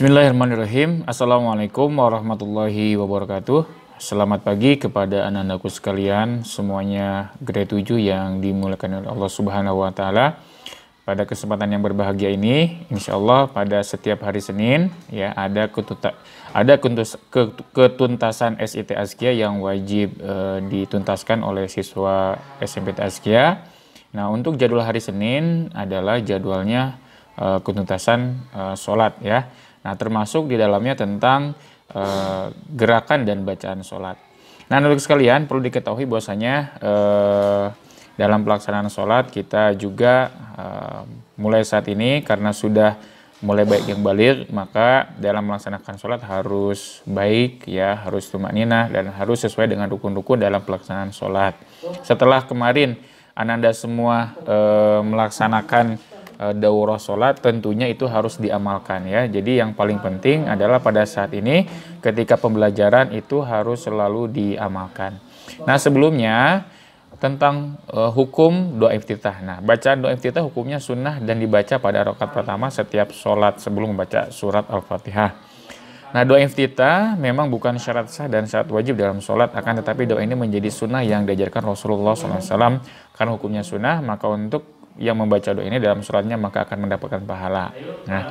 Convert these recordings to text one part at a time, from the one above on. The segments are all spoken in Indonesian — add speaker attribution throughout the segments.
Speaker 1: Bismillahirrahmanirrahim. Assalamualaikum warahmatullahi wabarakatuh. Selamat pagi kepada anak-anakku sekalian, semuanya grade 7 yang dimulakan oleh Allah Subhanahu wa taala. Pada kesempatan yang berbahagia ini, insya Allah pada setiap hari Senin ya ada ketuta, ada kuntus, ketuntasan SIT Askia yang wajib e, dituntaskan oleh siswa SMP Askia. Nah, untuk jadwal hari Senin adalah jadwalnya e, ketuntasan e, sholat ya Nah, termasuk di dalamnya tentang e, gerakan dan bacaan sholat. Nah, untuk sekalian perlu diketahui bahwasanya e, dalam pelaksanaan sholat kita juga e, mulai saat ini karena sudah mulai baik yang balik maka dalam melaksanakan sholat harus baik ya harus nina dan harus sesuai dengan rukun-rukun dalam pelaksanaan sholat. Setelah kemarin ananda semua e, melaksanakan Eh, daurah sholat tentunya itu harus diamalkan ya. Jadi yang paling penting adalah pada saat ini ketika pembelajaran itu harus selalu diamalkan. Nah sebelumnya tentang uh, hukum doa iftitah. Nah, bacaan doa iftitah hukumnya sunnah dan dibaca pada rokat pertama setiap sholat sebelum membaca surat Al-Fatihah. Nah, doa iftitah memang bukan syarat sah dan syarat wajib dalam sholat, akan tetapi doa ini menjadi sunnah yang diajarkan Rasulullah SAW. Karena hukumnya sunnah, maka untuk yang membaca doa ini dalam suratnya maka akan mendapatkan pahala. Nah,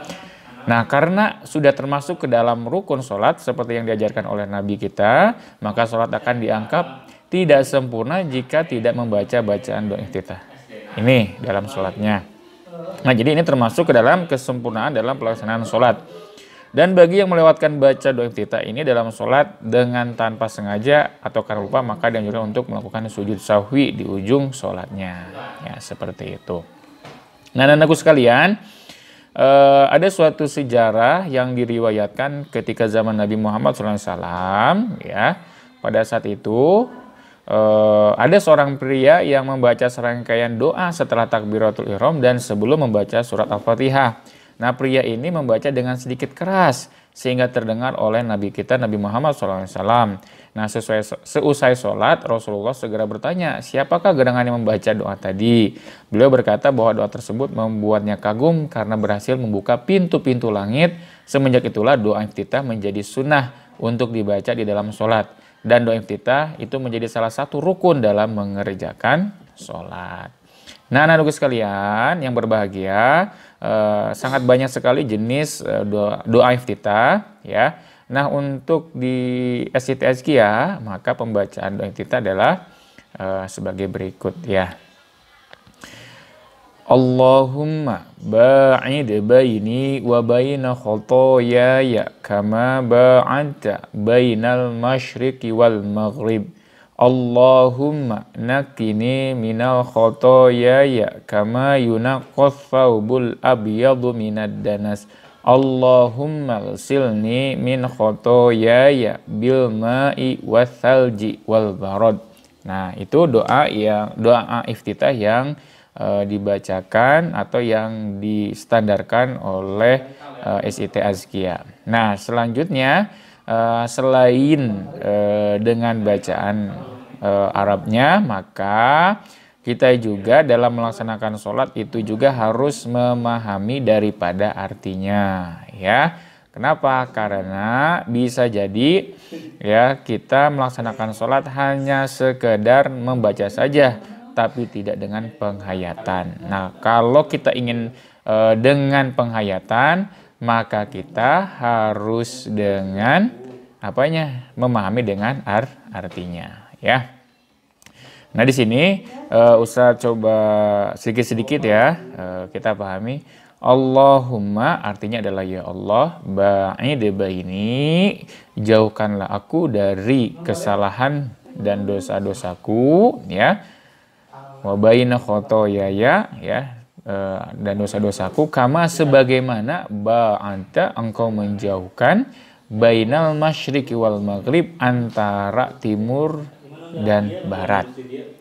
Speaker 1: Nah, karena sudah termasuk ke dalam rukun sholat seperti yang diajarkan oleh Nabi kita, maka sholat akan dianggap tidak sempurna jika tidak membaca bacaan doa iftitah. Ini dalam sholatnya. Nah, jadi ini termasuk ke dalam kesempurnaan dalam pelaksanaan sholat. Dan bagi yang melewatkan baca doa iftitah ini dalam sholat dengan tanpa sengaja atau karena lupa, maka dianjurkan untuk melakukan sujud sahwi di ujung sholatnya. Ya, seperti itu. Nah, anakku sekalian, eh, ada suatu sejarah yang diriwayatkan ketika zaman Nabi Muhammad SAW. Ya, pada saat itu eh, ada seorang pria yang membaca serangkaian doa setelah takbiratul ihram dan sebelum membaca surat Al-Fatihah. Nah pria ini membaca dengan sedikit keras sehingga terdengar oleh Nabi kita Nabi Muhammad SAW. Nah sesuai, seusai sholat Rasulullah segera bertanya siapakah gerangan yang membaca doa tadi. Beliau berkata bahwa doa tersebut membuatnya kagum karena berhasil membuka pintu-pintu langit. Semenjak itulah doa iftitah menjadi sunnah untuk dibaca di dalam sholat. Dan doa iftitah itu menjadi salah satu rukun dalam mengerjakan sholat. Nah, anak anak sekalian yang berbahagia, Eh, sangat banyak sekali jenis uh, eh, doa, iftita ya. Nah, untuk di SCTSG ya, maka pembacaan doa iftita adalah uh, sebagai berikut ya. Allahumma ba'id baini wa baina khotoyaya kama ba'anta bainal masyriqi wal maghrib. Allahumma nakini minal khotoyaya kama yunaqqas thawbul abyadu minad danas. Allahumma silni min khotoyaya bil ma'i wasalji wal barad. Nah, itu doa yang doa iftitah yang e, dibacakan atau yang distandarkan oleh e, eh, SIT Azkia. Nah, selanjutnya e, selain e, dengan bacaan e, Arabnya, maka kita juga dalam melaksanakan sholat itu juga harus memahami daripada artinya ya kenapa karena bisa jadi ya kita melaksanakan sholat hanya sekedar membaca saja tapi tidak dengan penghayatan nah kalau kita ingin e, dengan penghayatan maka kita harus dengan apanya memahami dengan ar artinya ya. Nah di sini uh, eh, usah coba sedikit-sedikit ya uh, kita pahami. Allahumma artinya adalah ya Allah deba ini jauhkanlah aku dari kesalahan dan dosa-dosaku ya wa baina khotoyaya ya eh, dan dosa-dosaku kama sebagaimana ba'anta engkau menjauhkan bainal masyriqi wal maghrib antara timur dan Barat.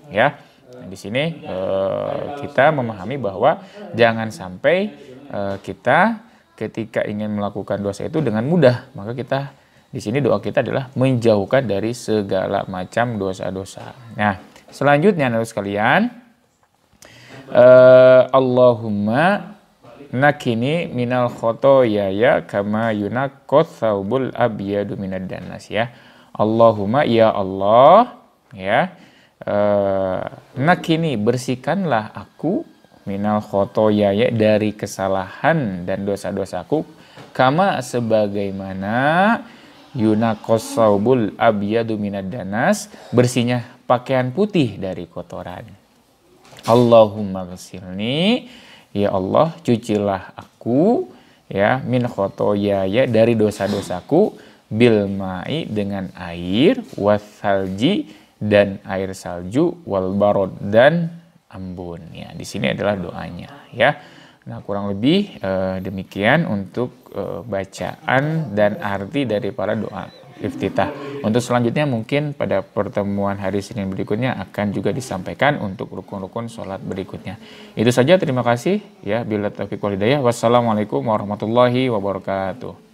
Speaker 1: Ya, di sini eh, kita memahami bahwa jangan sampai eh, kita ketika ingin melakukan dosa itu dengan mudah, maka kita di sini doa kita adalah menjauhkan dari segala macam dosa-dosa. Nah, selanjutnya harus sekalian, eh, Allahumma nakini minal khotoyaya yaya kama yunakot saubul abiyadu minad danas ya. Allahumma ya Allah ya uh, eh, nakini bersihkanlah aku minal khotoya ya dari kesalahan dan dosa-dosaku kama sebagaimana yunakosaubul abiyadu minad danas bersihnya pakaian putih dari kotoran Allahumma ghasilni ya Allah cucilah aku ya min khotoya dari dosa-dosaku bilmai dengan air wasalji dan air salju wal barod dan embun. Ya, di sini adalah doanya ya. Nah, kurang lebih eh, demikian untuk eh, bacaan dan arti dari para doa iftitah. Untuk selanjutnya mungkin pada pertemuan hari Senin berikutnya akan juga disampaikan untuk rukun-rukun sholat berikutnya. Itu saja terima kasih ya bila taufiq walidayah Wassalamualaikum warahmatullahi wabarakatuh.